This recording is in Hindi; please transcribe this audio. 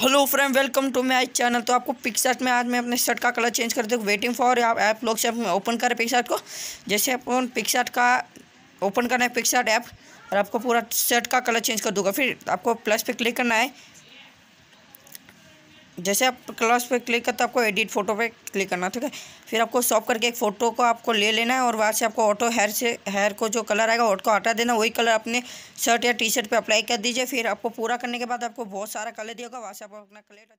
hello friend welcome to my channel तो आपको पिक्सार्ट में आज मैं अपने शर्ट का कलर चेंज कर दूँ वेटिंग फॉर आप ऐप लोग से ओपन करें पिक्सार्ट को जैसे अपन पिक्सार्ट का ओपन करना है पिक्सार्ट ऐप और आपको पूरा शर्ट का कलर चेंज कर दूंगा फिर आपको प्लस पे क्लिक करना है जैसे आप क्लास पे क्लिक करते हैं आपको एडिट फोटो पे क्लिक करना ठीक है फिर आपको सॉप करके एक फ़ोटो को आपको ले लेना है और वहाँ से आपको ऑटो हेयर से हेयर को जो कलर आएगा ऑटो हटा देना वही कलर अपने शर्ट या टी शर्ट पर अप्लाई कर दीजिए फिर आपको पूरा करने के बाद आपको बहुत सारा कलर दिया होगा वहाँ से आप अपना कलर